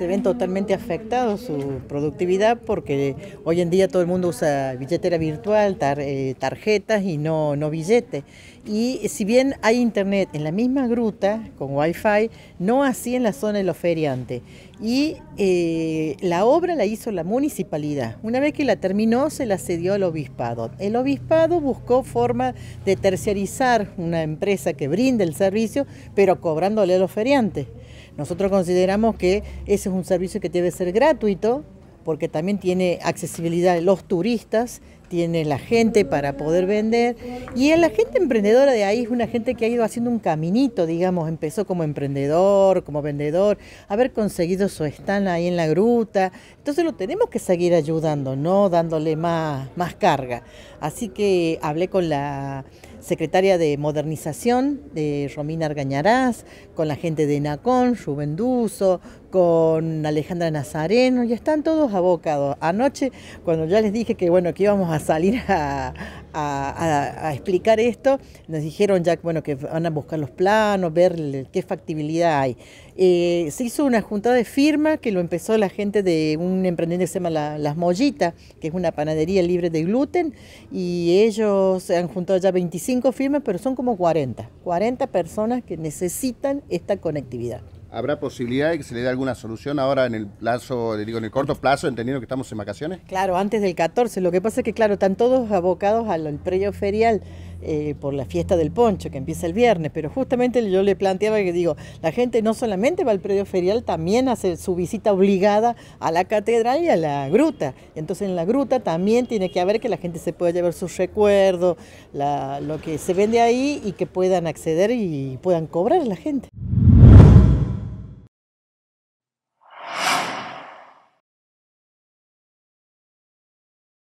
se ven totalmente afectados su productividad porque hoy en día todo el mundo usa billetera virtual, eh, tarjetas y no, billetes billete. Y si bien hay internet en la misma gruta con wifi, no así en la zona de los feriantes. Y eh, la obra la hizo la municipalidad. Una vez que la terminó, se la cedió al obispado. El obispado buscó forma de terciarizar una empresa que brinde el servicio, pero cobrándole a los feriantes. Nosotros consideramos que ese es un servicio que debe ser gratuito porque también tiene accesibilidad los turistas, tiene la gente para poder vender. Y la gente emprendedora de ahí es una gente que ha ido haciendo un caminito, digamos, empezó como emprendedor, como vendedor, haber conseguido su stand ahí en la gruta. Entonces lo tenemos que seguir ayudando, ¿no? Dándole más, más carga. Así que hablé con la secretaria de Modernización, de eh, Romina Argañarás, con la gente de Nacón, Rubén con Alejandra Nazareno, y están todos abocados. Anoche, cuando ya les dije que bueno, que íbamos a salir a, explicar esto, nos dijeron ya bueno, que van a buscar los planos, ver qué factibilidad hay. Eh, se hizo una juntada de firmas que lo empezó la gente de un emprendimiento que se llama Las Mollitas, que es una panadería libre de gluten, y ellos han juntado ya 25 firmas, pero son como 40, 40 personas que necesitan esta conectividad. ¿Habrá posibilidad de que se le dé alguna solución ahora en el plazo, digo, en el corto plazo, entendiendo que estamos en vacaciones? Claro, antes del 14. Lo que pasa es que, claro, están todos abocados al predio ferial eh, por la fiesta del poncho, que empieza el viernes, pero justamente yo le planteaba que, digo, la gente no solamente va al predio ferial, también hace su visita obligada a la catedral y a la gruta. Entonces, en la gruta también tiene que haber que la gente se pueda llevar sus recuerdos, lo que se vende ahí y que puedan acceder y puedan cobrar la gente.